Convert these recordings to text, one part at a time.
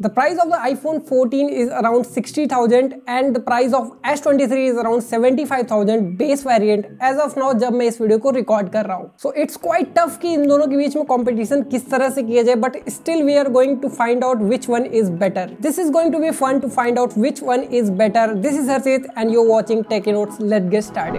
The price of the iPhone 14 is around 60,000 and the price of S23 is around 75,000 base variant as of now जब मैं इस video को record कर रहा हूँ सो इट्स क्वाइट टफ कि इन दोनों के बीच में कॉम्पिटिशन किस तरह से किया जाए but still we are going to find out which one is better this is going to be fun to find out which one is better this is Harshit and you watching tech notes let get start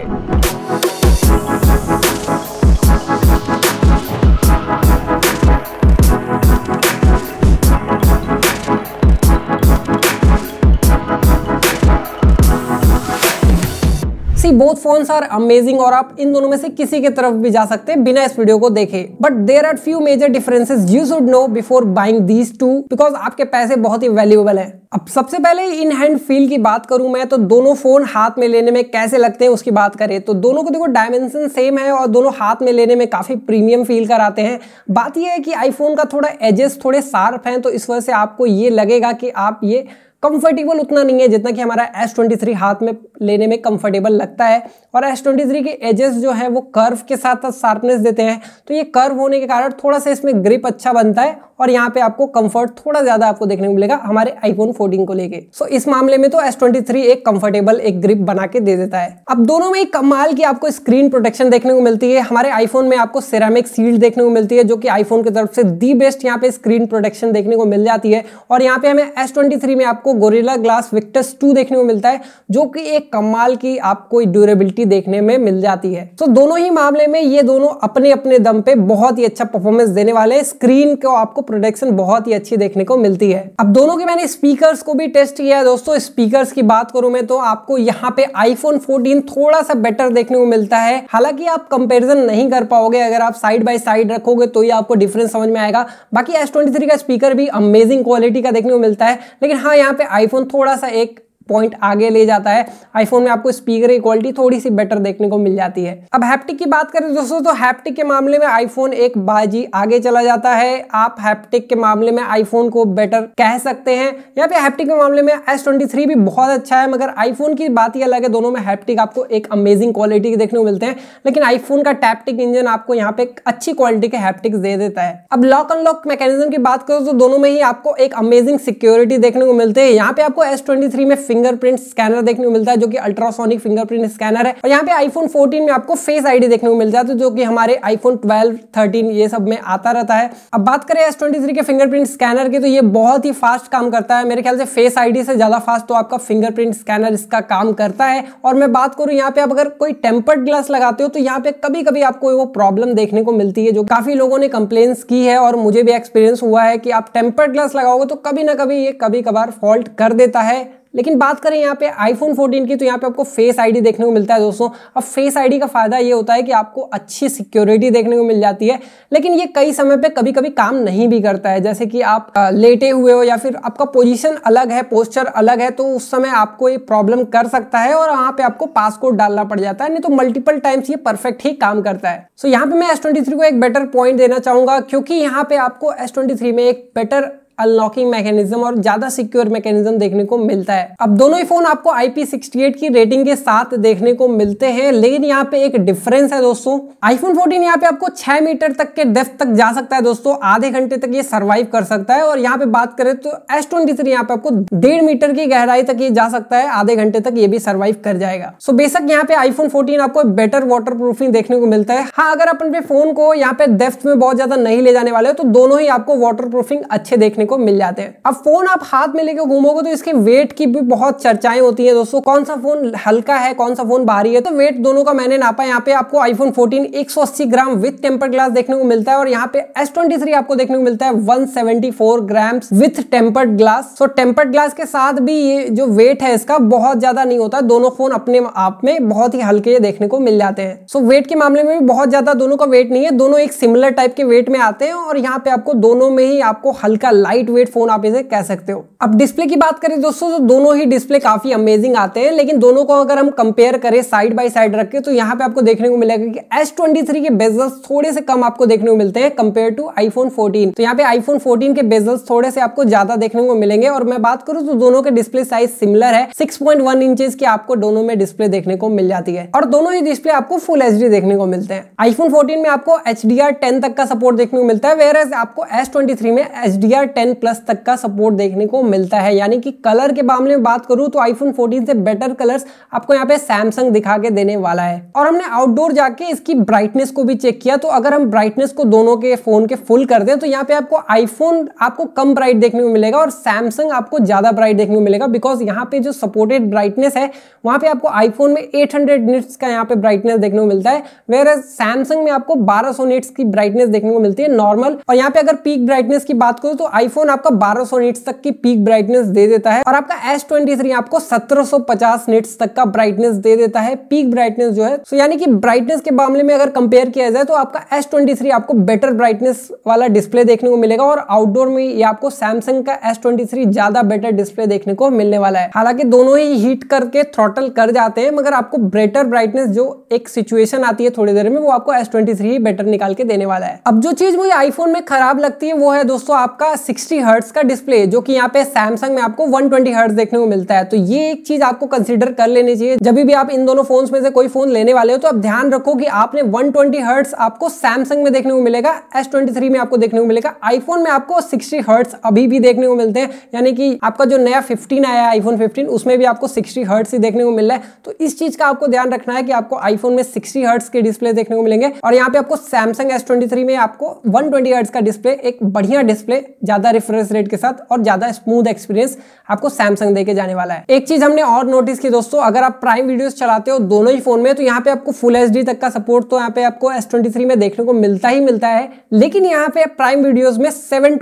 see both phones are amazing और आप इन दोनों में से किसी के तरफ भी जा सकते हैं बिना इस वीडियो को देखे but there are few major differences you should know before buying these two because आपके पैसे बहुत ही वैल्यूएबल है अब सबसे पहले इन हैंड फील की बात करूं मैं तो दोनों फोन हाथ में लेने में कैसे लगते हैं उसकी बात करें तो दोनों को देखो डायमेंशन सेम है और दोनों हाथ में लेने में काफी प्रीमियम फील कराते हैं बात यह है कि आईफोन का थोड़ा एजेस थोड़े शार्प हैं तो इस वजह से आपको ये लगेगा कि आप ये कंफर्टेबल उतना नहीं है जितना कि हमारा एस ट्वेंटी थ्री हाथ में लेने में कंफर्टेबल लगता है और एस ट्वेंटी थ्री के एजेस जो है वो कर्व के साथ साथ शार्पनेस देते हैं तो ये कर्व होने के कारण थोड़ा सा इसमें ग्रिप अच्छा बनता है और यहाँ पे आपको कंफर्ट थोड़ा ज़्यादा आपको देखने को मिलेगा हमारे आईफोन फोर्टीन को लेके सो इस मामले में तो एस ट्वेंटी थ्री एक कंफर्टेबल एक ग्रिप बना के दे देता है अब दोनों में एक कमाल की आपको स्क्रीन प्रोटेक्शन देखने को मिलती है हमारे आईफोन में आपको सिरामिक सील्ड देखने को मिलती है जो कि आईफोन की तरफ से दी बेस्ट यहाँ पे स्क्रीन प्रोटेक्शन देखने को मिल जाती है और यहाँ पे हमें एस में आपको गोरिल्ला ग्लास विक्टस टू देखने को मिलता है जो कि एक कमाल की आपको ड्यूरेबिलिटी देखने में मिल जाती है तो दोनों ही मामले में ये दोनों अपने अपने दम पे बहुत ही अच्छा परफॉर्मेंस देने वाले हैं स्क्रीन को आपको प्रोडक्शन बहुत ही अच्छी देखने को मिलती है अब दोनों के मैंने स्पीकर को भी टेस्ट किया है दोस्तों स्पीकर की बात करूं मैं तो आपको यहाँ पे आईफोन फोर्टीन थोड़ा सा बेटर देखने को मिलता है हालांकि आप कंपेरिजन नहीं कर पाओगे अगर आप साइड बाय साइड रखोगे तो ये आपको डिफरेंस समझ में आएगा बाकी एस का स्पीकर भी अमेजिंग क्वालिटी का देखने को मिलता है लेकिन हाँ यहाँ पे पे आईफोन थोड़ा सा एक पॉइंट आगे ले जाता है आईफोन में आपको स्पीकर की क्वालिटी थोड़ी सी बेटर देखने को मिल जाती है अब हैप्टिक की बात करें दोस्तों तो हैप्टिक के मामले में आईफोन एक बाजी आगे चला जाता है आप हैप्टिक के मामले में आईफोन को बेटर कह सकते हैं या फिर हैप्टिक के मामले में एस भी बहुत अच्छा है मगर आईफोन की बात ही अलग है दोनों में हैप्टिक आपको एक अमेजिंग क्वालिटी के देखने को मिलते हैं लेकिन आईफोन का टैप्टिक इंजन आपको यहाँ पे अच्छी क्वालिटी के हैप्टिक दे देता है अब लॉक अनलॉक मैकेनिज्म की बात करो तो दोनों में ही आपको एक अमेजिंग सिक्योरिटी देखने को मिलते हैं यहाँ पे आपको एस में फिंगरप्रिंट स्कैनर देखने को मिलता है जो कि अल्ट्रासोनिक फिंगरप्रिंट स्कैनर है और यहाँ पे आईफोन 14 में आपको फेस आईडी देखने को मिल जाता है जो कि हमारे आईफोन 12, 13 ये सब में आता रहता है अब बात करें एस के फिंगरप्रिंट स्कैनर की तो ये बहुत ही फास्ट काम करता है मेरे ख्याल से फेस आई से ज्यादा फास्ट तो आपका फिंगरप्रिंट स्कैनर इसका काम करता है और मैं बात करूँ यहाँ पे आप अगर कोई टेम्पर्ड ग्लास लगाते हो तो यहाँ पे कभी कभी आपको वो प्रॉब्लम देखने को मिलती है जो काफी लोगों ने कंप्लेन की है और मुझे भी एक्सपीरियंस हुआ है कि आप टेम्पर्ड ग्लास लगाओगे तो कभी ना कभी ये कभी कभार फॉल्ट कर देता है लेकिन बात करें यहाँ पे आईफोन 14 की तो यहाँ पे आपको फेस आईडी देखने को मिलता है दोस्तों अब फेस आईडी का फायदा ये होता है कि आपको अच्छी सिक्योरिटी देखने को मिल जाती है लेकिन ये कई समय पर कभी कभी काम नहीं भी करता है जैसे कि आप लेटे हुए हो या फिर आपका पोजिशन अलग है पोस्चर अलग है तो उस समय आपको ये प्रॉब्लम कर सकता है और वहाँ पे आपको पासकोड डालना पड़ जाता है नहीं तो मल्टीपल टाइम्स ये परफेक्ट ही काम करता है सो यहाँ पे मैं एस को एक बेटर पॉइंट देना चाहूंगा क्योंकि यहाँ पे आपको एस में एक बेटर अनलॉकिंग मैकेनिज्म और ज्यादा सिक्योर मैकेनिज्म देखने को मिलता है अब दोनों ही फोन आपको IP68 की रेटिंग के साथ देखने को मिलते हैं लेकिन यहाँ पे एक डिफरेंस है दोस्तों iPhone 14 यहाँ पे आपको 6 मीटर तक के डेफ तक जा सकता है दोस्तों आधे घंटे तक ये सर्वाइव कर सकता है और यहाँ पे बात करें तो एस ट्वेंटी थ्री यहाँ पे आपको डेढ़ मीटर की गहराई तक ये जा सकता है आधे घंटे तक ये भी सर्वाइव कर जाएगा सो so, यहाँ पे आईफोन फोर्टीन आपको बेटर वाटर प्रूफिंग देखने को मिलता है हाँ अगर अपन फोन को यहाँ पे डेफ्थ में बहुत ज्यादा नहीं ले जाने वाले तो दोनों ही आपको वाटर प्रूफिंग अच्छे देखने देखने को मिल जाते हैं अब फोन आप हाथ में लेके घूमोगे तो इसके वेट की भी बहुत चर्चाएं होती है दोस्तों कौन सा फोन हल्का है कौन सा फोन भारी है तो वेट दोनों का मैंने नापा यहाँ पे आपको iPhone 14 180 gram with temper glass देखने को मिलता है और यहाँ पे एस आपको देखने को मिलता है one gram with tempered glass so tempered glass के साथ भी ये जो वेट है इसका बहुत ज्यादा नहीं होता दोनों फोन अपने आप में बहुत ही हल्के देखने को मिल जाते हैं सो so, वेट के मामले में भी बहुत ज्यादा दोनों का वेट नहीं है दोनों एक सिमिलर टाइप के वेट में आते हैं और यहाँ पे आपको दोनों में ही आपको हल्का लाइट लाइट वेट फोन आप इसे कह सकते हो अब डिस्प्ले की बात करें दोस्तों तो दोनों ही डिस्प्ले काफी अमेजिंग आते हैं लेकिन दोनों को अगर हम कंपेयर करें साइड बाई साइड रख तो यहाँ पे आपको देखने को मिलेगा कि एस के बेजल्स थोड़े से कम आपको देखने को मिलते हैं कंपेयर टू आईफोन 14 तो यहाँ पे आईफोन 14 के बेजल्स थोड़े से आपको ज्यादा देखने को मिलेंगे और मैं बात करूँ तो दोनों के डिस्प्ले साइज सिमिलर है सिक्स पॉइंट की आपको दोनों में डिस्प्ले देखने को मिल जाती है और दोनों ही डिस्प्ले आपको फुल एच देखने को मिलते हैं आईफोन फोर्टीन में आपको एच डी तक का सपोर्ट देखने को मिलता है वेर आपको एस में एच डी टेन प्लस तक का सपोर्ट देखने को मिलता है यानी कि कलर के मामले में बात करूं तो आईफोन फोर्टीन से बेटर कलर्स आपको यहाँ पे सैमसंग दिखा के देने वाला है और हमने आउटडोर जाके इसकी ब्राइटनेस को भी चेक किया तो अगर हम ब्राइटनेस को दोनों के फोन के फुल कर दें तो यहाँ पे आपको आईफोन आपको कम ब्राइट देखने को मिलेगा और सैमसंग आपको ज्यादा ब्राइट देखने को मिलेगा बिकॉज यहाँ पे जो सपोर्टेड ब्राइटनेस है वहां पे आपको आईफोन में 800 हंड्रेड का यहाँ पे ब्राइटनेस देखने को मिलता है वेर सैमसंग में आपको बारह सौ की ब्राइटनेस देखने को मिलती है नॉर्मल और यहाँ पे अगर पीक ब्राइटनेस की बात करूँ तो आई फोन आपका 1200 निट्स तक की पीक ब्राइटनेस दे देता है और आपका एस ट्वेंटी आपको 1750 निट्स तक का ब्राइटनेस दे देता है पीक ब्राइटनेस जो है सो यानी कि ब्राइटनेस के मामले में अगर कंपेयर किया जाए तो आपका एस ट्वेंटी आपको बेटर ब्राइटनेस वाला डिस्प्ले देखने को मिलेगा और आउटडोर में ये आपको सैमसंग का एस ज्यादा बेटर डिस्प्ले देखने को मिलने वाला है हालांकि दोनों ही हीट करके थ्रोटल कर जाते हैं मगर आपको बेटर ब्राइटनेस जो एक सिचुएशन आती है थोड़ी देर में वो आपको एस ही बेटर निकाल के देने वाला है अब जो चीज मुझे आईफोन में खराब लगती है वो है दोस्तों आपका सिक्स 160 हर्ट्स का डिस्प्ले जो कि यहाँ पे सैमसंग में आपको 120 हर्ट्स देखने को मिलता है तो ये एक चीज आपको कंसिडर कर लेनी चाहिए जब भी आप इन दोनों फोन में से कोई फोन लेने वाले हो तो आप ध्यान रखो कि आपने 120 हर्ट्स आपको सैमसंग में देखने को मिलेगा एस में आपको देखने को मिलेगा आईफोन में आपको सिक्सटी हर्ट्स अभी भी देखने को मिलते हैं यानी कि आपका जो नया फिफ्टीन आया आईफोन फिफ्टीन उसमें भी आपको सिक्सटी हर्ट्स ही देखने को मिल रहा है तो इस चीज का आपको ध्यान रखना है कि आपको आईफोन में सिक्सटी हर्ट्स के डिस्प्ले देखने को मिलेंगे और यहाँ पे आपको सैमसंग एस में आपको वन ट्वेंटी का डिस्प्ले एक बढ़िया डिस्प्ले ज्यादा रिफ्रेश रेट के साथ और ज्यादा स्मूथ एक्सपीरियंस आपको सैमसंग देके जाने वाला है एक चीज हमने और नोटिस की दोस्तों अगर आप प्राइम वीडियो चलाते हो दोनों ही फोन में तो यहाँ पे आपको फुल एच तक का सपोर्ट तो यहाँ पे आपको एस में देखने को मिलता ही मिलता है लेकिन यहाँ पे प्राइम वीडियोज में सेवन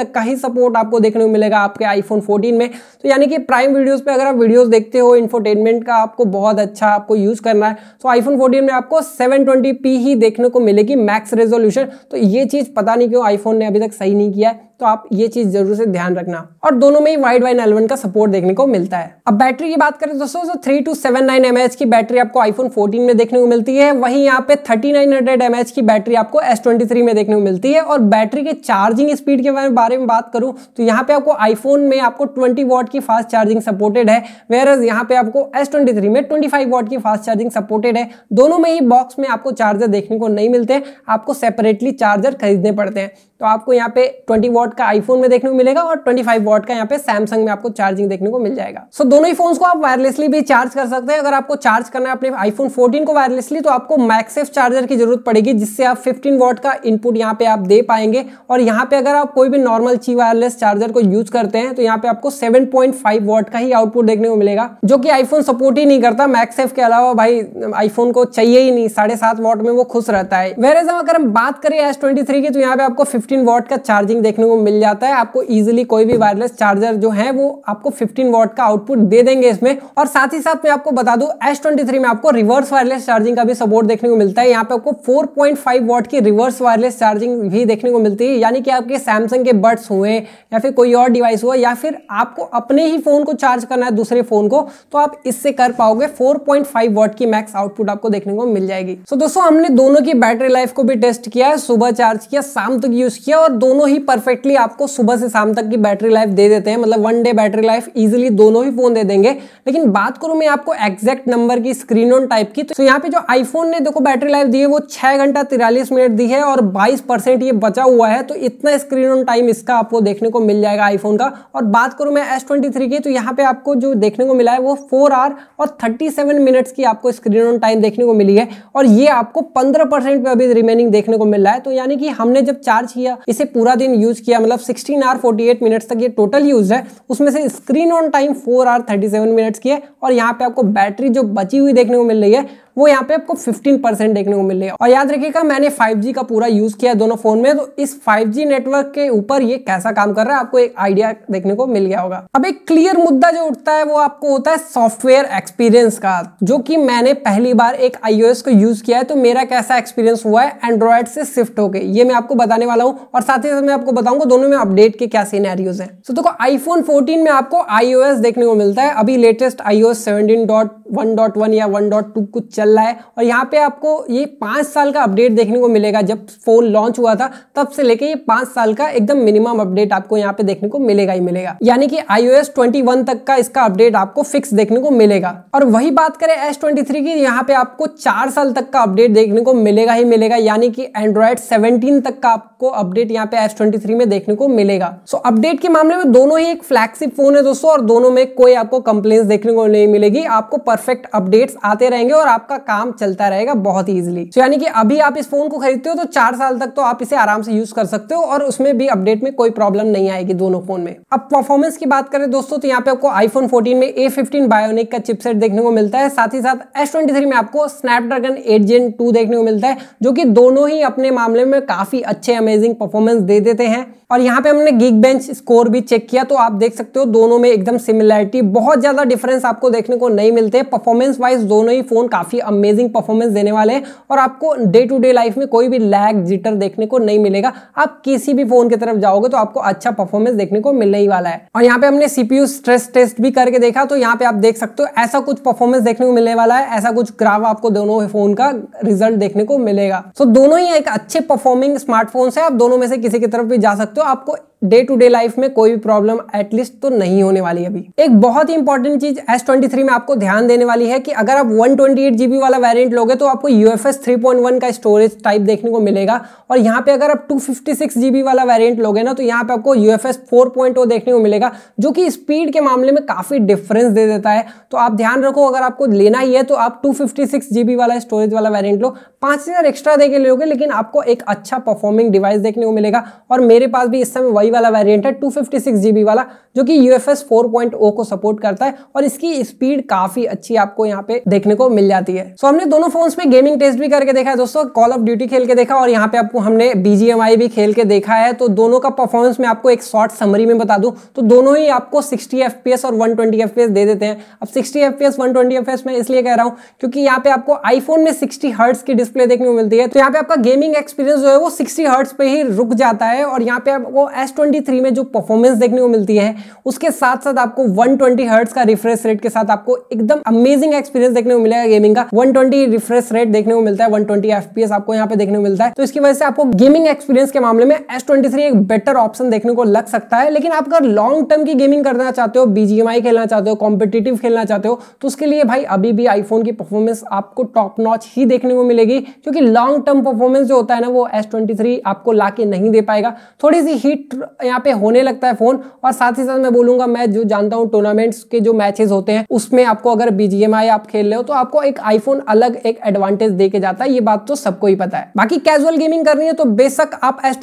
तक का ही सपोर्ट आपको देखने को मिलेगा आपके आईफोन फोर्टीन में तो यानी कि प्राइम वीडियोज पे अगर आप वीडियोज देखते हो इन्फोटेनमेंट का आपको बहुत अच्छा आपको यूज करना है तो आईफोन फोर्टीन में आपको सेवन ही देखने को मिलेगी मैक्स रेजोल्यूशन तो ये चीज पता नहीं क्यों आईफोन ने अभी तक सही नहीं किया है तो आप ये चीज जरूर से ध्यान रखना और दोनों में ही वाइड वाइन एलेवन का सपोर्ट देखने को मिलता है अब बैटरी की बात करें दोस्तों तो three two seven nine M की बैटरी आपको आईफोन फोर्टीन में देखने को मिलती है वहीं यहाँ पे थर्टी नाइन हंड्रेड एम की बैटरी आपको एस ट्वेंटी थ्री में देखने को मिलती है और बैटरी के चार्जिंग स्पीड के बारे में बात करूं तो यहाँ पे आपको आईफोन में आपको ट्वेंटी वॉट की फास्ट चार्जिंग सपोर्टेड है वेयर एज यहाँ पे आपको एस ट्वेंटी थ्री में ट्वेंटी फाइव वॉट की फास्ट चार्जिंग सपोर्टेड है दोनों में ही बॉक्स में आपको चार्जर देखने को नहीं मिलते आपको सेपरेटली चार्जर खरीदने पड़ते हैं तो आपको यहाँ पे 20 वॉट का आईफोन में देखने को मिलेगा और 25 वॉट का यहाँ पे सैमसंग में आपको चार्जिंग देखने को मिल जाएगा सो so, दोनों ही फोन को आप वायरलेसली भी चार्ज कर सकते हैं अगर आपको चार्ज करना है अपने आईफोन 14 को वायरलेसली तो आपको मैक्सेफ चार्जर की जरूरत पड़ेगी जिससे आप 15 वॉट का इनपुट यहाँ पे आप दे पाएंगे और यहाँ पे अगर आप कोई भी नॉर्मल ची वायरलेस चार्जर को यूज करते हैं तो यहाँ पे आपको सेवन वॉट का ही आउटपुट देखने को मिलेगा जो की आईफोन सपोर्ट ही नहीं करता मैक्सेफ के अलावा भाई आईफोन को चाहिए ही नहीं साढ़े सात वॉट में वो खुश रहता है वेरेज अगर हम बात करें एस ट्वेंटी की तो यहाँ पे आपको 15 वॉट का चार्जिंग देखने को मिल जाता है आपको इजीली कोई भी वायरलेस चार्जर जो है वो आपको 15 वॉट का आउटपुट दे देंगे इसमें और साथ ही साथ मैं आपको बता दू एस ट्वेंटी में आपको रिवर्स वायरलेस चार्जिंग का भी सपोर्ट देखने को मिलता है यहाँ पे आपको 4.5 वॉट की रिवर्स वायरलेस चार्जिंग भी देखने को मिलती है यानी कि आपके सैमसंग के बर्ड्स हुए या फिर कोई और डिवाइस हुआ या फिर आपको अपने ही फोन को चार्ज करना है दूसरे फोन को तो आप इससे कर पाओगे 4.5 वॉट की मैक्स आउटपुट आपको देखने को मिल जाएगी सो दोस्तों हमने दोनों की बैटरी लाइफ को भी टेस्ट किया है सुबह चार्ज किया शाम तक यूज किया और दोनों ही परफेक्टली आपको सुबह से शाम तक की बैटरी लाइफ दे देते हैं मतलब one day battery life easily दोनों ही फोन दे देंगे लेकिन बात करूं मैं आपको एक्जैक्ट नंबर की स्क्रीन ऑन टाइप की तो यहाँ पे जो आईफोन ने देखो बैटरी लाइफ दी है वो छह घंटा तिरालीस मिनट दी है और बाईस ये बचा हुआ है तो इतना स्क्रीन ऑन टाइम इसका आपको देखने को मिल जाएगा आईफोन का और बात करूं मैं एस की तो यहाँ पे आपको जो देखने को मिला है वो फोर आवर और थर्टी मिनट्स की आपको स्क्रीन ऑन टाइम देखने को मिली है और ये आपको पंद्रह परसेंट पे अभी रिमेनिंग देखने को मिल रहा है तो यानी कि हमने जब चार्ज किया किया इसे पूरा दिन यूज किया मतलब sixteen hour forty eight minutes तक ये टोटल यूज है उसमें से screen on time four hour thirty seven minutes की है और यहाँ पे आपको बैटरी जो बची हुई देखने को मिल रही है वो यहाँ पे आपको 15% देखने को मिल है और याद रखिएगा मैंने 5G का पूरा यूज किया दोनों फोन में तो इस 5G नेटवर्क के ऊपर ये कैसा काम कर रहा है आपको एक आइडिया देखने को मिल गया होगा अब एक क्लियर मुद्दा जो उठता है वो आपको होता है सॉफ्टवेयर एक्सपीरियंस का जो कि मैंने पहली बार एक आईओएस को यूज किया है तो मेरा कैसा एक्सपीरियंस हुआ है एंड्रॉयड से शिफ्ट होकर ये मैं आपको बताने वाला हूँ और साथ ही साथ मैं आपको बताऊंगा दोनों में अपडेट के क्या सीनेरियोज है तो देखो आईफोन फोर्टीन में आपको आईओ देखने को मिलता है अभी लेटेस्ट आईओ 17.1.1 या वन कुछ चल रहा है और यहाँ पे आपको ये पाँच साल का अपडेट देखने को मिलेगा जब फ़ोन लॉन्च हुआ था तब से लेके ये पाँच साल का एकदम मिनिमम अपडेट आपको यहाँ पे देखने को मिलेगा ही मिलेगा यानी कि आई ओ तक का इसका अपडेट आपको फिक्स देखने को मिलेगा और वही बात करें एस की यहाँ पे आपको चार साल तक का अपडेट देखने को मिलेगा ही मिलेगा यानी कि एंड्रॉयड सेवनटीन तक का आपको अपडेट यहाँ पे एस में देखने को मिलेगा सो अपडेट के मामले में दोनों ही एक फ्लैगशिप फोन है दोस्तों और दोनों में कोई आपको कंप्लेन देखने को नहीं मिलेगी आपको परफेक्ट अपडेट्स आते रहेंगे और आपका आपका काम चलता रहेगा बहुत ईजिली तो यानी कि अभी आप इस फोन को खरीदते हो तो चार साल तक तो आप इसे आराम से यूज कर सकते हो और उसमें भी अपडेट में कोई प्रॉब्लम नहीं आएगी दोनों फोन में अब परफॉर्मेंस की बात करें दोस्तों तो यहाँ पे आपको आईफोन 14 में ए फिफ्टीन बायोनिक का चिपसेट देखने को मिलता है साथ ही साथ एस में आपको स्नैपड्रैगन एट जेन टू देखने को मिलता है जो कि दोनों ही अपने मामले में काफी अच्छे अमेजिंग परफॉर्मेंस दे देते हैं और यहाँ पे हमने गिग बेंच स्कोर भी चेक किया तो आप देख सकते हो दोनों में एकदम सिमिलैरिटी बहुत ज्यादा डिफरेंस आपको देखने को नहीं मिलते परफॉर्मेंस वाइज दोनों ही फोन काफी अमेजिंग परफॉर्मेंस देने वाले हैं और आपको डे टू डे लाइफ में कोई भी लैग जिटर देखने को नहीं मिलेगा आप किसी भी फोन की तरफ जाओगे तो आपको अच्छा परफॉर्मेंस देखने को मिलने ही वाला है और यहाँ पे हमने सीपीयू स्ट्रेस टेस्ट भी करके देखा तो यहाँ पे आप देख सकते हो ऐसा कुछ परफॉर्मेंस देखने को मिलने वाला है ऐसा कुछ ग्राफ आपको दोनों फोन का रिजल्ट देखने को मिलेगा तो दोनों ही एक अच्छे परफॉर्मिंग स्मार्टफोन है आप दोनों में से किसी की तरफ भी जा सकते हो आपको डे टू डे लाइफ में कोई भी प्रॉब्लम एटलीस्ट तो नहीं होने वाली अभी एक बहुत ही इंपॉर्टेंट चीज एस ट्वेंटी थ्री में आपको ध्यान देने वाली है कि अगर आप वन ट्वेंटी एट जीबी वाला वेरियंट लोगे तो आपको U F S three point one का स्टोरेज टाइप देखने को मिलेगा और यहाँ पे अगर आप टू फिफ्टी सिक्स जीबी वाला वेरियंट लोगे ना तो यहाँ पे आपको U F S four point O देखने को मिलेगा जो कि स्पीड के मामले में काफी डिफरेंस दे देता है तो आप ध्यान रखो अगर आपको लेना ही है तो आप टू फिफ्टी सिक्स जीबी वाला स्टोरेज वाला वेरियंट लो पांच हज़ार एक्स्ट्रा दे लोगे लेकिन आपको एक अच्छा परफॉर्मिंग डिवाइस देखने को मिलेगा और मेरे पास भी इस समय वही वही वाला वेरिएंट है टू फिफ्टी वाला जो कि यू एफ oh को सपोर्ट करता है और इसकी स्पीड काफी अच्छी आपको यहाँ पे देखने को मिल जाती है सो so, हमने दोनों फोन्स में गेमिंग टेस्ट भी करके देखा है दोस्तों कॉल ऑफ ड्यूटी खेल के देखा और यहाँ पे आपको हमने बीजीएमआई भी खेल के देखा है तो दोनों का परफॉर्मेंस मैं आपको एक शॉर्ट समरी में बता दूं तो दोनों ही आपको 60 fps और 120 fps दे देते हैं अब 60 fps 120 fps मैं इसलिए कह रहा हूँ क्योंकि यहाँ पे आपको आईफोन में 60 हर्ट्स की डिस्प्ले देखने को मिलती है तो यहाँ पे आपका गेमिंग एक्सपीरियंस जो है वो सिक्सटी हर्ट्स पे ही रुक जाता है और यहाँ पे आपको एस X23 में जो परफॉर्मेंस देखने को मिलती है उसके साथ साथ आपको 120 ट्वेंटी का रिफ्रेश रेट के साथ आपको एकदम अमेजिंग एक्सपीरियंस देखने को मिलेगा गेमिंग का 120 रिफ्रेश रेट देखने को मिलता है 120 ट्वेंटी आपको यहाँ पे देखने को मिलता है तो इसकी वजह से आपको गेमिंग एक्सपीरियंस के मामले में एस एक बेटर ऑप्शन देखने को लग सकता है लेकिन आप अगर लॉन्ग टर्म की गेमिंग करना चाहते हो बीजीएमआई खेलना चाहते हो कॉम्पिटेटिव खेलना चाहते हो तो उसके लिए भाई अभी भी आईफोन की परफॉर्मेंस आपको टॉप नॉच ही देखने को मिलेगी क्योंकि लॉन्ग टर्म परफॉर्मेंस जो होता है ना वो एस ट्वेंटी थ्री आपको ला नहीं दे पाएगा थोड़ी सी हीट यहाँ पे होने लगता है फोन और साथ ही साथ मैं बोलूंगा मैं जो जानता हूँ टूर्नामेंट्स के जो मैचेस होते हैं उसमें आपको अगर बीजीएमआई आप खेल रहे हो तो आपको एक आईफोन अलग एक एडवांटेज दे के जाता है ये बात तो सबको ही पता है बाकी कैजुअल गेमिंग करनी है तो बेशक आप एस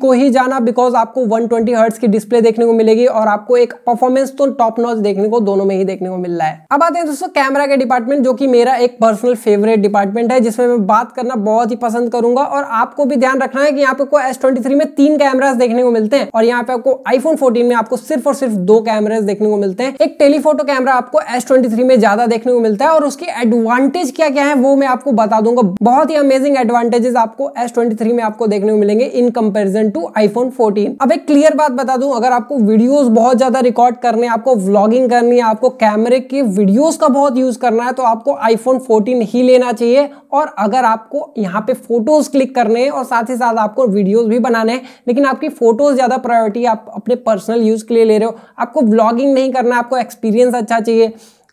को ही जाना बिकॉज आपको वन ट्वेंटी की डिस्प्ले देखने को मिलेगी और आपको एक परफॉर्मेंस तो टॉप नॉच देखने को दोनों में ही देखने को मिल रहा है अब आते हैं दोस्तों कैमरा के डिपार्टमेंट जो कि मेरा एक पर्सनल फेवरेट डिपार्टमेंट है जिसमें मैं बात करना बहुत ही पसंद करूंगा और आपको भी ध्यान रखना है कि यहाँ पे ट्वेंटी में तीन कैमराज देखने को मिलते हैं है और यहाँ पे आपको आईफोन फोर्टीन में आपको सिर्फ और सिर्फ दो कैमरे देखने को मिलते हैं एक टेलीफोटो कैमरा आपको एस में ज्यादा देखने को मिलता है और उसकी एडवांटेज क्या क्या है वो मैं आपको बता दूंगा बहुत ही अमेजिंग एडवांटेजेस आपको एस में आपको देखने को मिलेंगे in comparison to iPhone fourteen अब एक क्लियर बात बता दू अगर आपको वीडियोज बहुत ज्यादा रिकॉर्ड करने आपको व्लॉगिंग करनी है आपको कैमरे के वीडियोज का बहुत यूज करना है तो आपको आईफोन फोर्टीन ही लेना चाहिए और अगर आपको यहाँ पे फोटोज क्लिक करने हैं और साथ ही साथ आपको वीडियोज भी बनाने हैं लेकिन आपकी फोटोज ज्यादा ज़्यादा प्रायोरिटी आप अपने पर्सनल यूज़ के लिए ले रहे हो आपको व्लॉगिंग नहीं करना आपको एक्सपीरियंस अच्छा चाहिए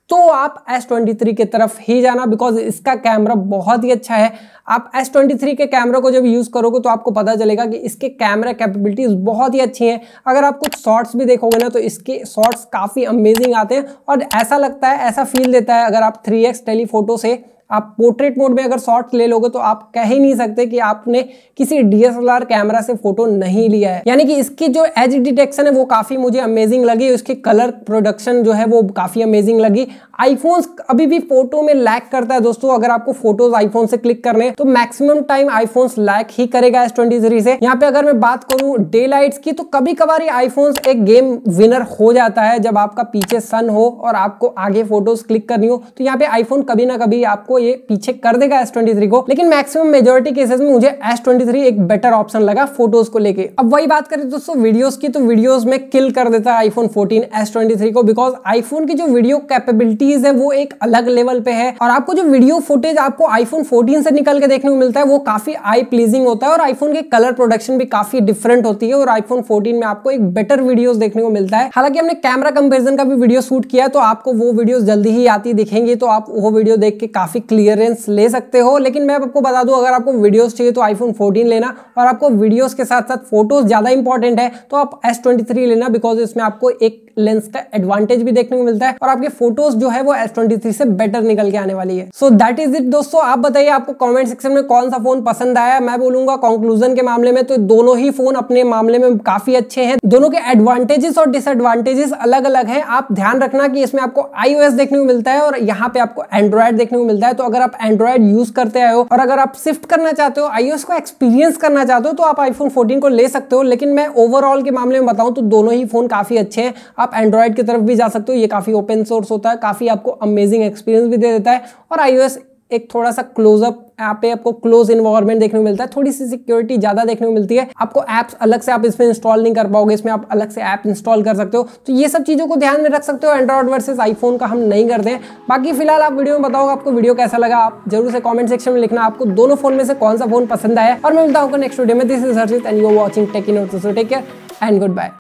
तो आप S23 की तरफ ही जाना बिकॉज इसका कैमरा बहुत ही अच्छा है आप S23 के कैमरे को जब यूज़ करोगे तो आपको पता चलेगा कि इसके कैमरा कैपेबिलिटीज़ बहुत ही अच्छी हैं अगर आप कुछ शॉर्ट्स भी देखोगे ना तो इसके शॉर्ट्स काफ़ी अमेजिंग आते हैं और ऐसा लगता है ऐसा फील देता है अगर आप 3x टेलीफोटो से आप पोर्ट्रेट मोड में अगर शॉर्ट ले लोगे तो आप कह ही नहीं सकते कि आपने किसी डीएसएलआर कैमरा से फोटो नहीं लिया है यानी कि इसकी जो एज डिटेक्शन है वो काफी मुझे अमेजिंग लगी उसकी कलर प्रोडक्शन जो है वो काफी अमेजिंग लगी आईफोन अभी भी फोटो में लैक करता है दोस्तों अगर आपको फोटोज आईफोन से क्लिक करने तो मैक्सिमम टाइम आईफोन्स लैक ही करेगा एस ट्वेंटी से यहाँ पे अगर मैं बात करूं डे लाइट की तो कभी कभार आईफोन आईफोन्स एक गेम विनर हो जाता है जब आपका पीछे सन हो और आपको आगे फोटोज क्लिक करनी हो तो यहाँ पे आईफोन कभी ना कभी आपको आपको ये पीछे कर देगा एस ट्वेंटी को लेकिन मैक्सिमम मेजोरिटी केसेस में मुझे एस ट्वेंटी एक बेटर ऑप्शन लगा फोटोज को लेके अब वही बात करें दोस्तों वीडियोस की तो वीडियोस में किल कर देता है आईफोन 14 S23 को बिकॉज आईफोन की जो वीडियो कैपेबिलिटीज है वो एक अलग लेवल पे है और आपको जो वीडियो फुटेज आपको आईफोन फोर्टीन से निकल के देखने को मिलता है वो काफी आई प्लीजिंग होता है और आईफोन के कलर प्रोडक्शन भी काफी डिफरेंट होती है और आईफोन फोर्टीन में आपको एक बेटर वीडियो देखने को मिलता है हालांकि हमने कैमरा कंपेरिजन का भी वीडियो शूट किया तो आपको वो वीडियो जल्दी ही आती दिखेंगे तो आप वो वीडियो देख के काफी क्लियरेंस ले सकते हो लेकिन मैं आपको बता दूं अगर आपको वीडियोस चाहिए तो आईफोन 14 लेना और आपको वीडियोस के साथ साथ फोटोज ज़्यादा इंपॉर्टेंट है तो आप एस ट्वेंटी लेना बिकॉज इसमें आपको एक लेंस का एडवांटेज भी देखने को मिलता है और आपके फोटोज जो है वो एस से बेटर निकल के आने वाली है सो दैट इज इट दोस्तों आप बताइए आपको कॉमेंट सेक्शन में कौन सा फोन पसंद आया मैं बोलूंगा कॉन्क्लूजन के मामले में तो दोनों ही फोन अपने मामले में काफी अच्छे हैं दोनों के एडवांटेजेस और डिसएडवांटेजेस अलग अलग हैं आप ध्यान रखना कि इसमें आपको आईओएस देखने को मिलता है और यहाँ पे आपको एंड्रॉयड देखने को मिलता है तो अगर आप एंड्रॉयड यूज करते आए हो और अगर आप शिफ्ट करना चाहते हो आईओएस को एक्सपीरियंस करना चाहते हो तो आप आईफोन फोर्टीन को ले सकते हो लेकिन मैं ओवरऑल के मामले में बताऊं तो दोनों ही फोन काफी अच्छे हैं आप एंड्रॉयड की तरफ भी जा सकते हो ये काफ़ी ओपन सोर्स होता है काफ़ी आपको अमेजिंग एक्सपीरियंस भी दे देता है और आईओएस एक थोड़ा सा क्लोजअप ऐप पे आपको क्लोज इन्वायरमेंट देखने को मिलता है थोड़ी सी सिक्योरिटी ज्यादा देखने को मिलती है आपको ऐप्स अलग से आप इसमें इंस्टॉल नहीं कर पाओगे इसमें आप अलग से ऐप इंस्टॉल कर सकते हो तो ये सब चीज़ों को ध्यान में रख सकते हो एंड्रॉइड वर्सेज आईफोन का हम नहीं करते हैं बाकी फिलहाल आप वीडियो में बताओ आपको वीडियो कैसा लगा आप जरूर से कॉमेंट सेक्शन में लिखना आपको दोनों फोन में से कौन सा फोन पसंद आया और मैं मिलता हूँ नेक्स्ट वीडियो में this is Harshit and you watching tech in take care and good bye